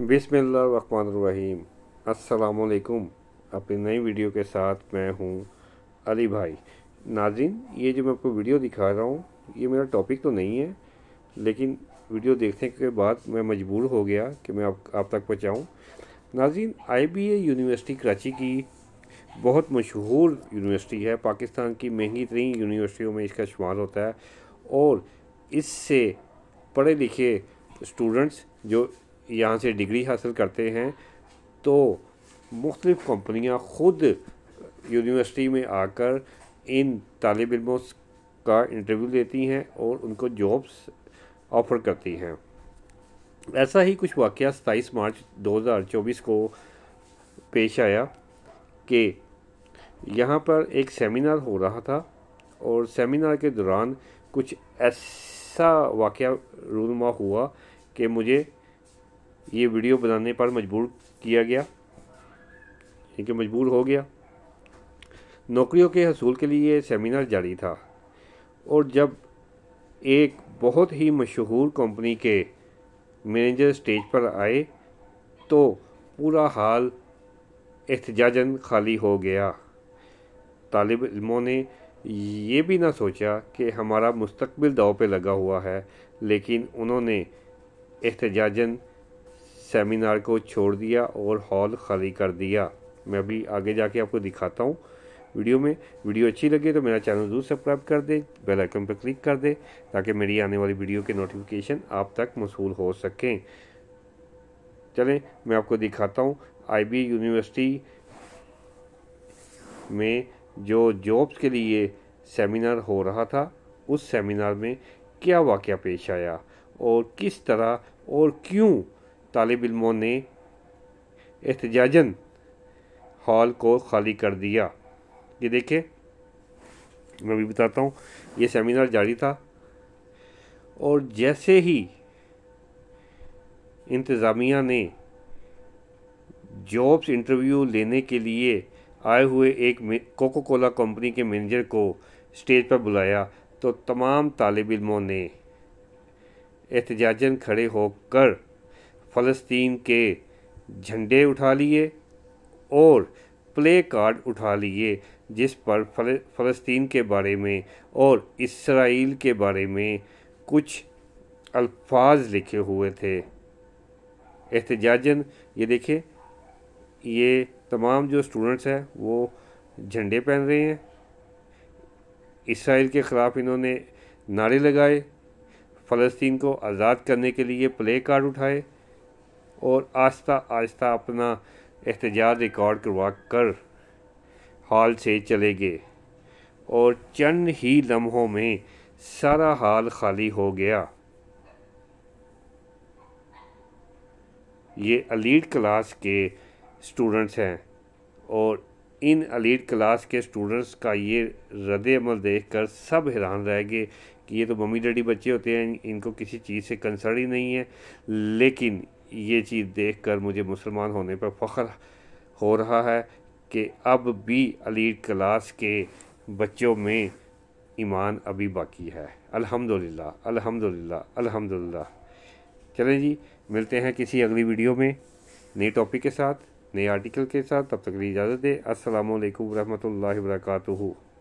बिसमीम अस्सलाम अपनी नई वीडियो के साथ मैं हूं अली भाई नाजिन ये जो मैं आपको वीडियो दिखा रहा हूं ये मेरा टॉपिक तो नहीं है लेकिन वीडियो देखने के बाद मैं मजबूर हो गया कि मैं आप, आप तक पहुंचाऊं नाजिन आईबीए यूनिवर्सिटी कराची की बहुत मशहूर यूनिवर्सिटी है पाकिस्तान की महंगी तरीन यूनिवर्सिटियों में इसका शुमार होता है और इससे पढ़े लिखे स्टूडेंट्स जो यहाँ से डिग्री हासिल करते हैं तो मुख्तलिफ़ कंपनियाँ ख़ुद यूनिवर्सिटी में आकर इन तालब इलमों का इंटरव्यू लेती हैं और उनको जॉब्स ऑफ़र करती हैं ऐसा ही कुछ वाक़ सताईस मार्च 2024 को पेश आया कि यहाँ पर एक सेमिनार हो रहा था और सेमिनार के दौरान कुछ ऐसा वाक़ रूनमा हुआ कि मुझे ये वीडियो बनाने पर मजबूर किया गया ठीक है मजबूर हो गया नौकरियों के हसूल के लिए सेमिनार जारी था और जब एक बहुत ही मशहूर कंपनी के मैनेजर स्टेज पर आए तो पूरा हाल एहतजाजन खाली हो गया तालब इलमों ने ये भी ना सोचा कि हमारा मुस्तबिल दाव पे लगा हुआ है लेकिन उन्होंने एहतजाजन सेमिनार को छोड़ दिया और हॉल खाली कर दिया मैं अभी आगे जाके आपको दिखाता हूँ वीडियो में वीडियो अच्छी लगे तो मेरा चैनल जरूर सब्सक्राइब कर दे बेल आइकन पर क्लिक कर दे ताकि मेरी आने वाली वीडियो के नोटिफिकेशन आप तक मसूल हो सकें चलें मैं आपको दिखाता हूँ आईबी यूनिवर्सिटी में जो जॉब्स के लिए सेमिनार हो रहा था उस सेमिनार में क्या वाक़ पेश आया और किस तरह और क्यों तालब इलमों ने एहतजाजन हॉल को खाली कर दिया ये देखे मैं भी बताता हूँ ये सेमिनार जारी था और जैसे ही इंतज़ामिया ने जॉब्स इंटरव्यू लेने के लिए आए हुए एक कोको कोला कंपनी के मैनेजर को स्टेज पर बुलाया तो तमाम तालब इलमों ने एहतजाजन खड़े होकर फ़लस्तीन के झंडे उठा लिए और प्ले कार्ड उठा लिए जिस पर फल फ़लस्तीन के बारे में और इसराइल के बारे में कुछ अल्फाज लिखे हुए थे एहतजाजन ये देखें ये तमाम जो स्टूडेंट्स हैं वो झंडे पहन रहे हैं इसराइल के ख़िलाफ़ इन्होंने नारे लगाए फ़लस्तीन को आज़ाद करने के लिए प्ले कार्ड उठाए और आहिस्ता आहिस्ता अपना एहतजाज रिकॉर्ड करवा कर हाल से चले गए और चंद ही लम्हों में सारा हाल खाली हो गया ये अलीड क्लास के स्टूडेंट्स हैं और इन अलीड क्लास के स्टूडेंट्स का ये रद्द अमल देख कर सब हैरान रह गए कि ये तो मम्मी डैडी बच्चे होते हैं इनको किसी चीज़ से कंसर्न ही नहीं है लेकिन ये चीज़ देखकर मुझे मुसलमान होने पर फ़ख्र हो रहा है कि अब भी अली क्लास के बच्चों में ईमान अभी बाकी है अल्हम्दुलिल्लाह अल्हम्दुलिल्लाह अल्हम्दुलिल्लाह चलें जी मिलते हैं किसी अगली वीडियो में नए टॉपिक के साथ नए आर्टिकल के साथ तब तक इजाज़त दें असलकम वरहमल वर्का